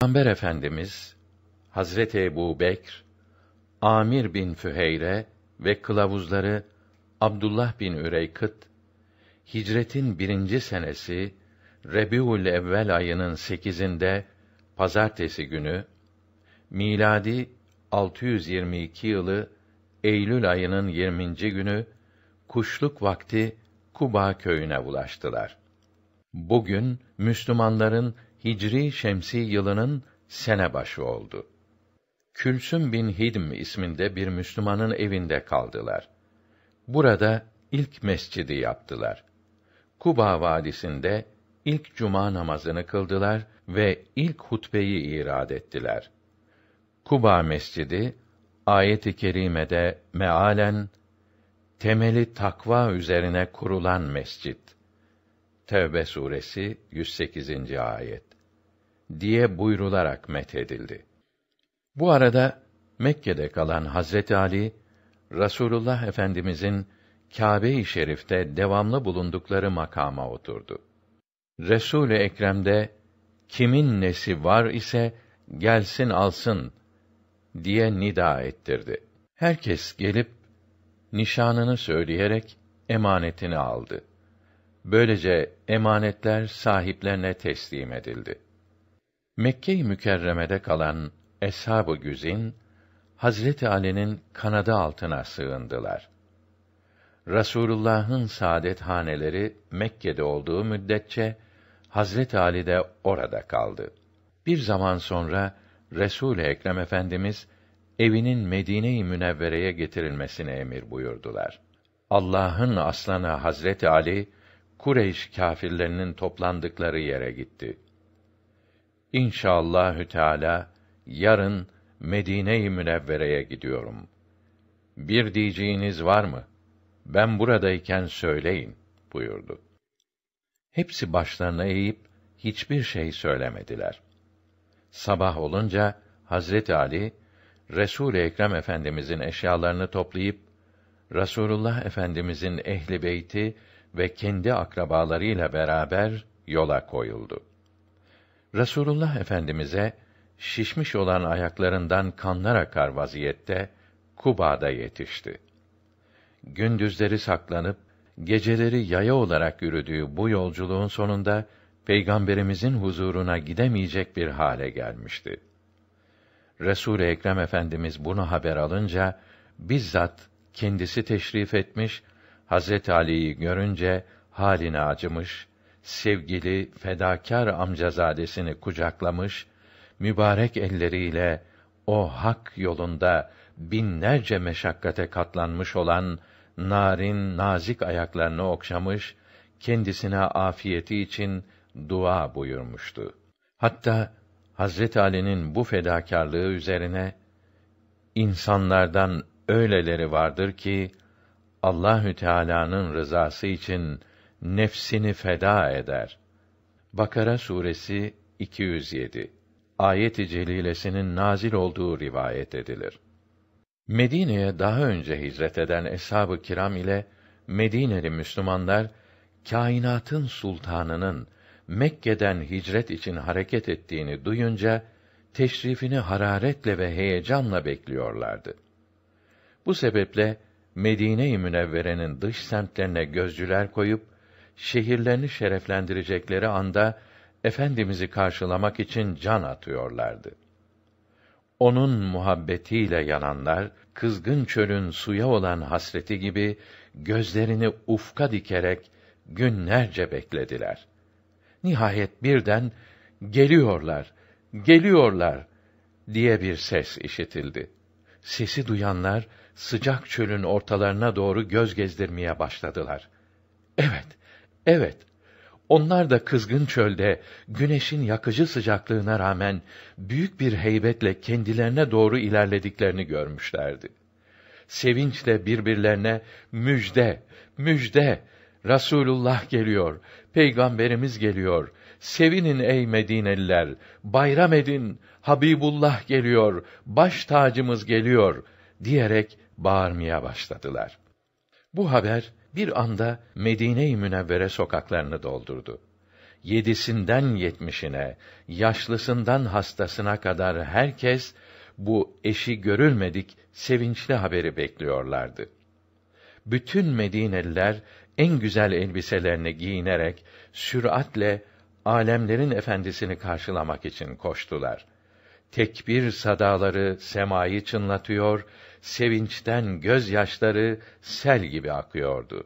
Peygamber Efendimiz Hazreti Ebu Bekr, Amir bin Füheyre ve kılavuzları Abdullah bin Üreykıt, hicretin birinci senesi Rebiül Evvel ayının sekizinde pazartesi günü, miladi 622 yılı Eylül ayının 20. günü kuşluk vakti Kuba köyüne ulaştılar. Bugün Müslümanların Hicri Şemsi yılının sene başı oldu. Külsüm bin Hidm isminde bir Müslümanın evinde kaldılar. Burada ilk mescidi yaptılar. Kuba vadisinde ilk cuma namazını kıldılar ve ilk hutbeyi irad ettiler. Kuba mescidi ayet-i kerimede mealen temeli takva üzerine kurulan mescit. Tevbe suresi 108. ayet diye buyrularak methedildi. Bu arada Mekke'de kalan Hazreti Ali Rasulullah Efendimizin Kâbe-i Şerif'te devamlı bulundukları makama oturdu. Resul-i Ekrem'de kimin nesi var ise gelsin alsın diye nida ettirdi. Herkes gelip nişanını söyleyerek emanetini aldı. Böylece emanetler sahiplerine teslim edildi. Mekke-i Mükerreme'de kalan Eshab-ı Güzin Hazreti Ali'nin kanadı altına sığındılar. Rasulullah'ın saadet haneleri Mekke'de olduğu müddetçe Hazreti Ali de orada kaldı. Bir zaman sonra Resul-i Ekrem Efendimiz evinin Medine-i Münevvere'ye getirilmesine emir buyurdular. Allah'ın aslanı Hazreti Ali Kureyş kâfirlerinin toplandıkları yere gitti. İnşallahü Teala yarın Medine-i Münevvere'ye gidiyorum. Bir diyeceğiniz var mı? Ben buradayken söyleyin buyurdu. Hepsi başlarına eğip hiçbir şey söylemediler. Sabah olunca Hazreti Ali Resul Ekrem Efendimizin eşyalarını toplayıp Resulullah Efendimizin ehli beyti ve kendi akrabalarıyla beraber yola koyuldu. Resulullah Efendimize şişmiş olan ayaklarından kanlar akar vaziyette Kuba'da yetişti. Gündüzleri saklanıp geceleri yaya olarak yürüdüğü bu yolculuğun sonunda peygamberimizin huzuruna gidemeyecek bir hale gelmişti. resul Ekrem Efendimiz bunu haber alınca bizzat kendisi teşrif etmiş, Hazret Ali'yi görünce halini acımış, sevgili fedakar amcazadesini kucaklamış, mübarek elleriyle o hak yolunda binlerce meşakkate katlanmış olan narin nazik ayaklarını okşamış, kendisine afiyeti için dua buyurmuştu. Hatta Hazret Ali'nin bu fedakarlığı üzerine insanlardan öyleleri vardır ki Allahü Teala'nın rızası için nefsini feda eder. Bakara suresi 207 ayet-i celilesinin nazil olduğu rivayet edilir. Medine'ye daha önce hicret eden eshab-ı kiram ile Medineli Müslümanlar kainatın sultanının Mekke'den hicret için hareket ettiğini duyunca teşrifini hararetle ve heyecanla bekliyorlardı. Bu sebeple Medine-i Münevvere'nin dış semtlerine gözcüler koyup şehirlerini şereflendirecekleri anda efendimizi karşılamak için can atıyorlardı. Onun muhabbetiyle yananlar kızgın çölün suya olan hasreti gibi gözlerini ufka dikerek günlerce beklediler. Nihayet birden geliyorlar, geliyorlar diye bir ses işitildi. Sesi duyanlar sıcak çölün ortalarına doğru göz gezdirmeye başladılar. Evet, Evet, onlar da kızgın çölde, güneşin yakıcı sıcaklığına rağmen, büyük bir heybetle kendilerine doğru ilerlediklerini görmüşlerdi. Sevinçle birbirlerine, müjde, müjde, Rasulullah geliyor, Peygamberimiz geliyor, sevinin ey Medineliler, bayram edin, Habibullah geliyor, baş tacımız geliyor, diyerek bağırmaya başladılar. Bu haber, bir anda Medine-i Münevvere sokaklarını doldurdu. Yedisinden yetmişine, yaşlısından hastasına kadar herkes bu eşi görülmedik sevinçli haberi bekliyorlardı. Bütün Medineliler en güzel elbiselerini giyinerek süratle alemlerin efendisini karşılamak için koştular tekbir sadaları semayı çınlatıyor, sevinçten gözyaşları sel gibi akıyordu.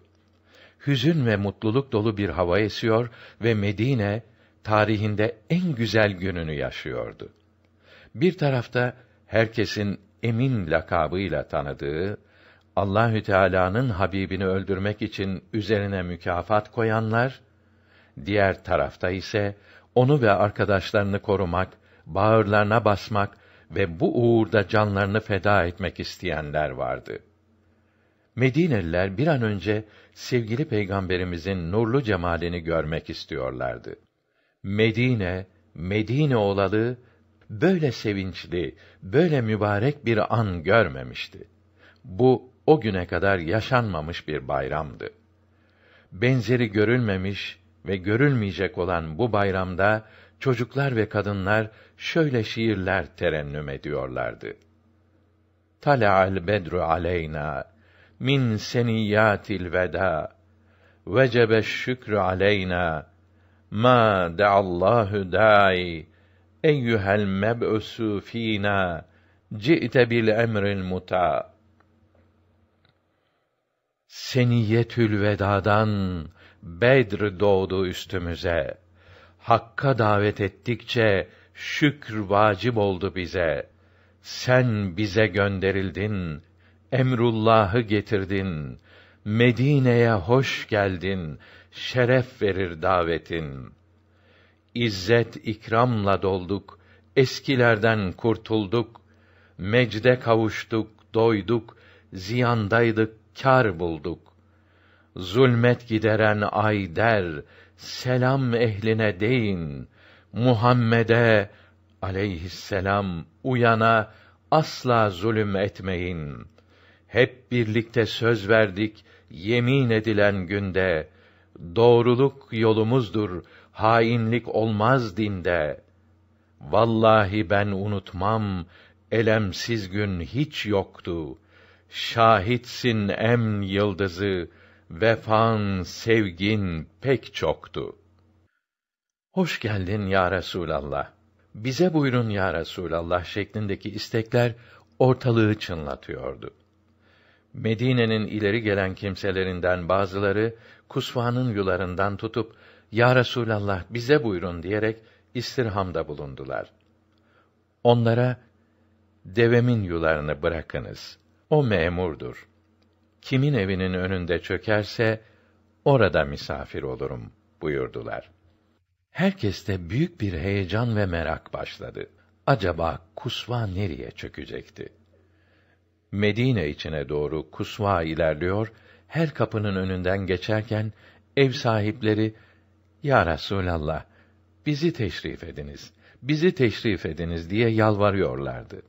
Hüzün ve mutluluk dolu bir hava esiyor ve Medine tarihinde en güzel gününü yaşıyordu. Bir tarafta herkesin Emin lakabıyla tanıdığı Allahü Teala'nın Habibini öldürmek için üzerine mükafat koyanlar, diğer tarafta ise onu ve arkadaşlarını korumak bağırlarına basmak ve bu uğurda canlarını feda etmek isteyenler vardı. Medineliler bir an önce sevgili peygamberimizin nurlu cemalini görmek istiyorlardı. Medine, Medine olalı böyle sevinçli, böyle mübarek bir an görmemişti. Bu o güne kadar yaşanmamış bir bayramdı. Benzeri görülmemiş ve görülmeyecek olan bu bayramda çocuklar ve kadınlar şöyle şiirler terennüm ediyorlardı. Tala'al bedru aleyna min seniyatil veda vecebe şükrü aleyna ma Allahu dai eyyuhel meb'usu fina ci'te bil emril muta seniyetül vedadan Bedr doğdu üstümüze Hakka davet ettikçe şükr vacib oldu bize. Sen bize gönderildin, emrullahı getirdin. Medine'ye hoş geldin, şeref verir davetin. İzzet ikramla dolduk, eskilerden kurtulduk. Mecde kavuştuk, doyduk, ziyandaydık, kar bulduk. Zulmet gideren ay der, selam ehline deyin. Muhammed'e aleyhisselam uyana asla zulüm etmeyin. Hep birlikte söz verdik, yemin edilen günde, doğruluk yolumuzdur, hainlik olmaz dinde. Vallahi ben unutmam, elemsiz gün hiç yoktu. Şahitsin em yıldızı, vefan, sevgin pek çoktu. Hoş geldin ya Resûlallah. Bize buyurun ya Resûlallah şeklindeki istekler ortalığı çınlatıyordu. Medine'nin ileri gelen kimselerinden bazıları Kusva'nın yularından tutup ya Resûlallah bize buyurun diyerek istirhamda bulundular. Onlara devemin yularını bırakınız. O memurdur kimin evinin önünde çökerse orada misafir olurum buyurdular. Herkeste büyük bir heyecan ve merak başladı. Acaba kusva nereye çökecekti? Medine içine doğru kusva ilerliyor, her kapının önünden geçerken ev sahipleri "Ya Resulallah, bizi teşrif ediniz, bizi teşrif ediniz." diye yalvarıyorlardı.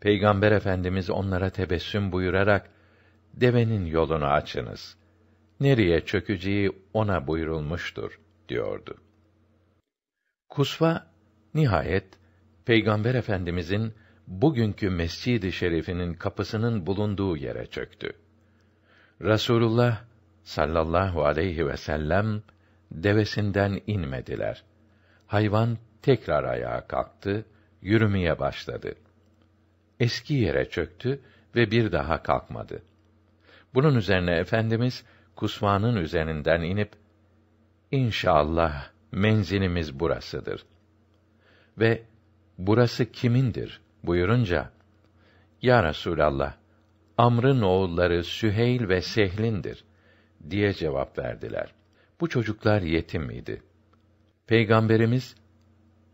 Peygamber Efendimiz onlara tebessüm buyurarak devenin yolunu açınız. Nereye çökeceği ona buyurulmuştur, diyordu. Kusva, nihayet, Peygamber Efendimizin bugünkü Mescid-i Şerif'inin kapısının bulunduğu yere çöktü. Rasulullah sallallahu aleyhi ve sellem devesinden inmediler. Hayvan tekrar ayağa kalktı, yürümeye başladı. Eski yere çöktü ve bir daha kalkmadı. Bunun üzerine efendimiz kusmanın üzerinden inip İnşallah menzilimiz burasıdır. Ve burası kimindir buyurunca Ya Resulallah Amr'ın oğulları Süheyl ve Sehl'indir diye cevap verdiler. Bu çocuklar yetim miydi? Peygamberimiz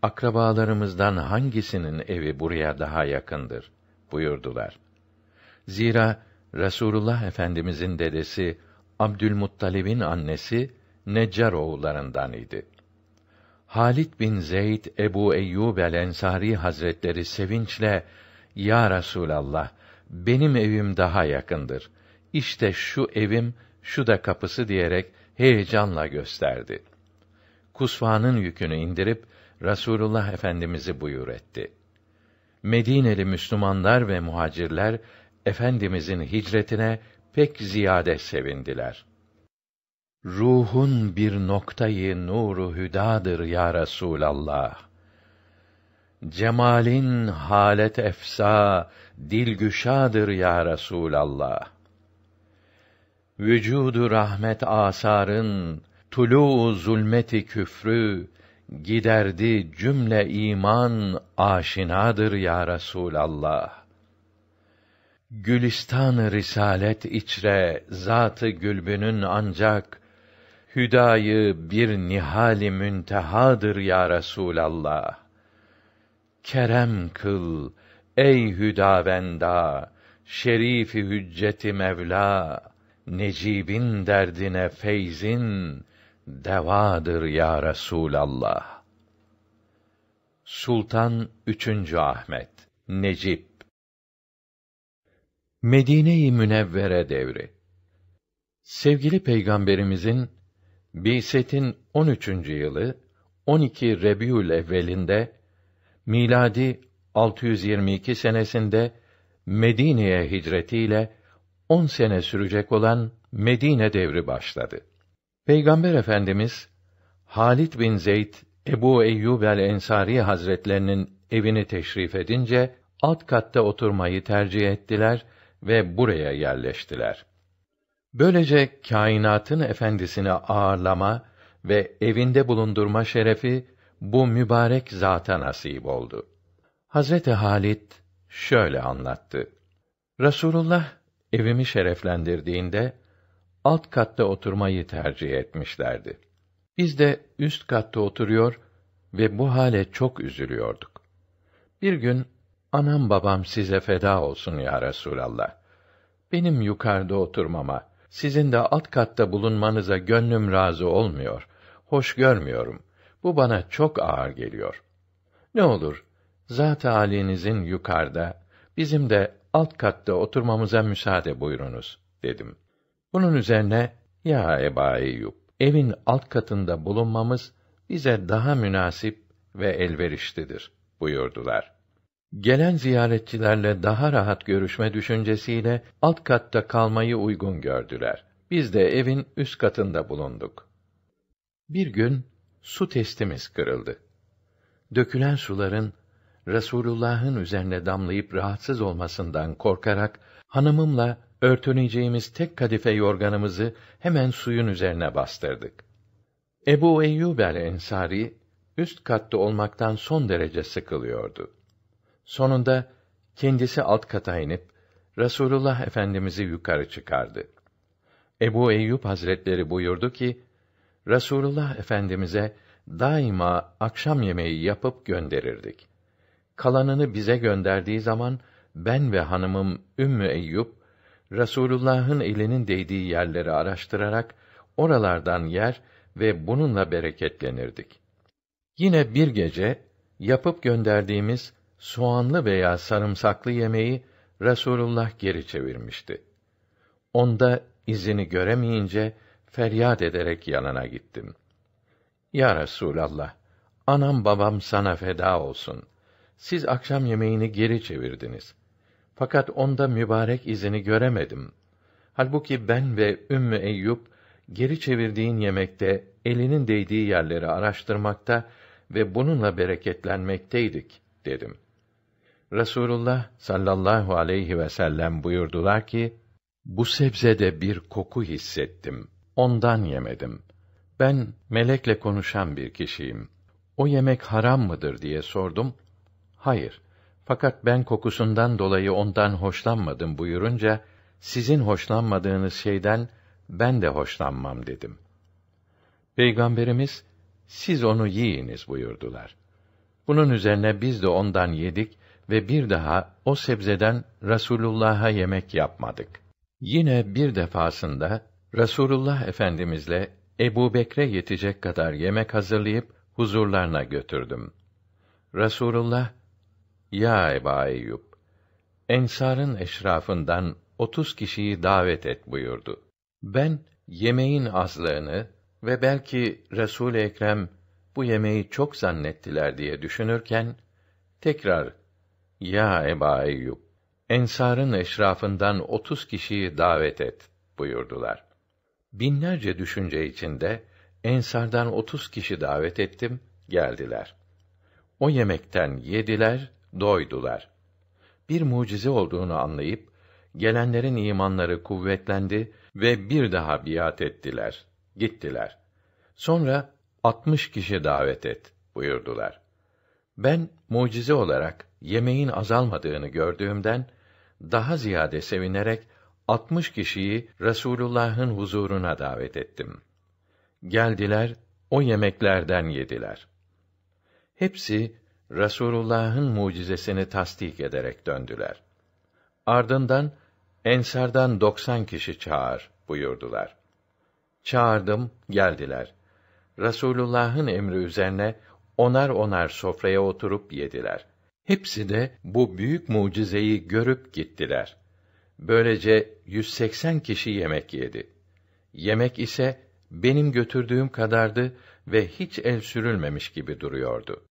akrabalarımızdan hangisinin evi buraya daha yakındır buyurdular. Zira Resulullah Efendimizin dedesi Abdülmuttalib'in annesi Neccar oğullarından idi. Halit bin Zeyd Ebu Eyyub el Ensari Hazretleri sevinçle "Ya Resulallah, benim evim daha yakındır. İşte şu evim, şu da kapısı." diyerek heyecanla gösterdi. Kusvanın yükünü indirip Rasulullah Efendimizi buyur etti. Medineli Müslümanlar ve muhacirler Efendimizin hicretine pek ziyade sevindiler. Ruhun bir noktayı nuru hüdadır ya Resulallah. Cemalin halet efsa, dilgüşadır ya Resulallah. Vücudu rahmet asarın, tulu zulmeti küfrü giderdi cümle iman aşinadır ya Resulallah. Gülistan-ı risalet içre zatı gülbünün ancak hüdayı bir nihali müntehadır ya Resulallah. Kerem kıl ey hüdavenda şerifi hücceti Mevla necibin derdine feyzin devadır ya Resulallah. Sultan 3. Ahmet Necip Medine-i Münevvere devri. Sevgili Peygamberimizin Bisetin 13. yılı 12 Rebiül evvelinde miladi 622 senesinde Medine'ye hicretiyle 10 sene sürecek olan Medine devri başladı. Peygamber Efendimiz Halit bin Zeyd Ebu Eyyub el-Ensari Hazretlerinin evini teşrif edince alt katta oturmayı tercih ettiler ve buraya yerleştiler. Böylece kainatın efendisini ağırlama ve evinde bulundurma şerefi bu mübarek zata nasip oldu. Hazreti Halit şöyle anlattı. Rasulullah evimi şereflendirdiğinde alt katta oturmayı tercih etmişlerdi. Biz de üst katta oturuyor ve bu hale çok üzülüyorduk. Bir gün Anam babam size feda olsun ya Resûlallah. Benim yukarıda oturmama, sizin de alt katta bulunmanıza gönlüm razı olmuyor. Hoş görmüyorum. Bu bana çok ağır geliyor. Ne olur, zat halinizin yukarıda, bizim de alt katta oturmamıza müsaade buyurunuz, dedim. Bunun üzerine, ya Eba Eyyub, evin alt katında bulunmamız, bize daha münasip ve elverişlidir, buyurdular.'' Gelen ziyaretçilerle daha rahat görüşme düşüncesiyle alt katta kalmayı uygun gördüler. Biz de evin üst katında bulunduk. Bir gün su testimiz kırıldı. Dökülen suların Resulullah'ın üzerine damlayıp rahatsız olmasından korkarak hanımımla örtüneceğimiz tek kadife yorganımızı hemen suyun üzerine bastırdık. Ebu Eyyub el-Ensari üst katta olmaktan son derece sıkılıyordu. Sonunda kendisi alt kata inip Resulullah Efendimizi yukarı çıkardı. Ebu Eyyub Hazretleri buyurdu ki: Resulullah Efendimize daima akşam yemeği yapıp gönderirdik. Kalanını bize gönderdiği zaman ben ve hanımım Ümmü Eyyub Resulullah'ın elinin değdiği yerleri araştırarak oralardan yer ve bununla bereketlenirdik. Yine bir gece yapıp gönderdiğimiz soğanlı veya sarımsaklı yemeği Resulullah geri çevirmişti. Onda izini göremeyince feryat ederek yanına gittim. Ya Resulallah, anam babam sana feda olsun. Siz akşam yemeğini geri çevirdiniz. Fakat onda mübarek izini göremedim. Halbuki ben ve Ümmü Eyyub, geri çevirdiğin yemekte elinin değdiği yerleri araştırmakta ve bununla bereketlenmekteydik dedim.'' Resulullah sallallahu aleyhi ve sellem buyurdular ki, bu sebzede bir koku hissettim. Ondan yemedim. Ben melekle konuşan bir kişiyim. O yemek haram mıdır diye sordum. Hayır. Fakat ben kokusundan dolayı ondan hoşlanmadım buyurunca, sizin hoşlanmadığınız şeyden ben de hoşlanmam dedim. Peygamberimiz, siz onu yiyiniz buyurdular. Bunun üzerine biz de ondan yedik ve bir daha o sebzeden Rasulullah'a yemek yapmadık. Yine bir defasında Rasulullah Efendimizle Ebu Bekre yetecek kadar yemek hazırlayıp huzurlarına götürdüm. Rasulullah, Ya Ebu Eyyub, Ensar'ın eşrafından otuz kişiyi davet et buyurdu. Ben, yemeğin azlığını ve belki Resul-i Ekrem bu yemeği çok zannettiler diye düşünürken, tekrar ya Eba Eyyub, Ensar'ın eşrafından otuz kişiyi davet et buyurdular. Binlerce düşünce içinde Ensar'dan otuz kişi davet ettim, geldiler. O yemekten yediler, doydular. Bir mucize olduğunu anlayıp gelenlerin imanları kuvvetlendi ve bir daha biat ettiler. Gittiler. Sonra altmış kişi davet et buyurdular. Ben mucize olarak yemeğin azalmadığını gördüğümden daha ziyade sevinerek 60 kişiyi Resulullah'ın huzuruna davet ettim. Geldiler, o yemeklerden yediler. Hepsi Resulullah'ın mucizesini tasdik ederek döndüler. Ardından Ensardan 90 kişi çağır buyurdular. Çağırdım, geldiler. Resulullah'ın emri üzerine onar onar sofraya oturup yediler. Hepsi de bu büyük mucizeyi görüp gittiler. Böylece 180 kişi yemek yedi. Yemek ise benim götürdüğüm kadardı ve hiç el sürülmemiş gibi duruyordu.